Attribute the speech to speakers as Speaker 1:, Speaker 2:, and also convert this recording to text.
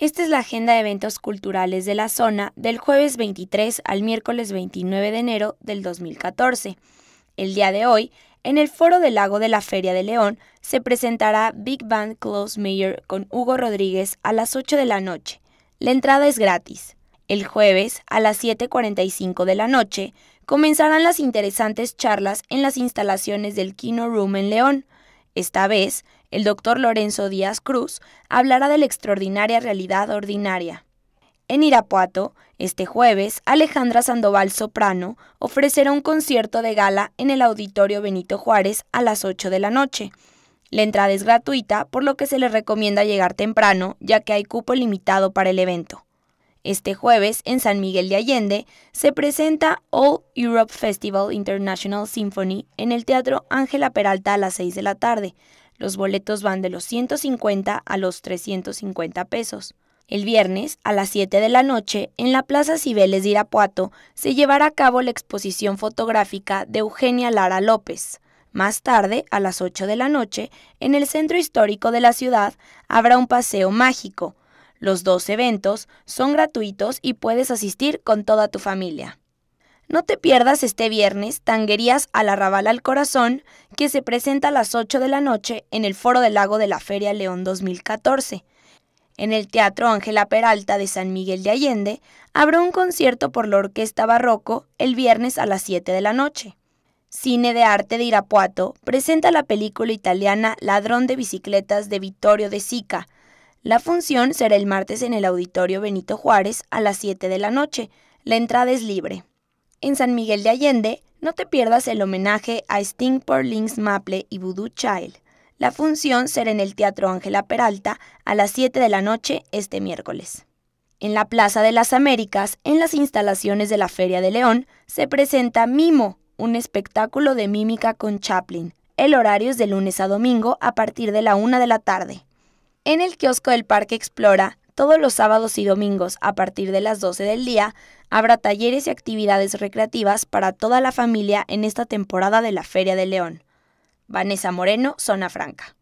Speaker 1: Esta es la agenda de eventos culturales de la zona del jueves 23 al miércoles 29 de enero del 2014. El día de hoy, en el Foro del Lago de la Feria de León, se presentará Big Band Close Mayor con Hugo Rodríguez a las 8 de la noche. La entrada es gratis. El jueves, a las 7.45 de la noche, comenzarán las interesantes charlas en las instalaciones del Kino Room en León. Esta vez, el doctor Lorenzo Díaz Cruz hablará de la extraordinaria realidad ordinaria. En Irapuato, este jueves, Alejandra Sandoval Soprano ofrecerá un concierto de gala en el Auditorio Benito Juárez a las 8 de la noche. La entrada es gratuita, por lo que se le recomienda llegar temprano, ya que hay cupo limitado para el evento. Este jueves, en San Miguel de Allende, se presenta All Europe Festival International Symphony en el Teatro Ángela Peralta a las 6 de la tarde. Los boletos van de los 150 a los 350 pesos. El viernes, a las 7 de la noche, en la Plaza Cibeles de Irapuato, se llevará a cabo la exposición fotográfica de Eugenia Lara López. Más tarde, a las 8 de la noche, en el centro histórico de la ciudad, habrá un paseo mágico. Los dos eventos son gratuitos y puedes asistir con toda tu familia. No te pierdas este viernes Tanguerías al Arrabal al Corazón, que se presenta a las 8 de la noche en el Foro del Lago de la Feria León 2014. En el Teatro Ángela Peralta de San Miguel de Allende habrá un concierto por la Orquesta Barroco el viernes a las 7 de la noche. Cine de Arte de Irapuato presenta la película italiana Ladrón de Bicicletas de Vittorio de Sica, la función será el martes en el Auditorio Benito Juárez a las 7 de la noche. La entrada es libre. En San Miguel de Allende, no te pierdas el homenaje a Sting por Links Maple y Voodoo Child. La función será en el Teatro Ángela Peralta a las 7 de la noche este miércoles. En la Plaza de las Américas, en las instalaciones de la Feria de León, se presenta Mimo, un espectáculo de mímica con Chaplin. El horario es de lunes a domingo a partir de la 1 de la tarde en el kiosco del Parque Explora, todos los sábados y domingos a partir de las 12 del día, habrá talleres y actividades recreativas para toda la familia en esta temporada de la Feria de León. Vanessa Moreno, Zona Franca.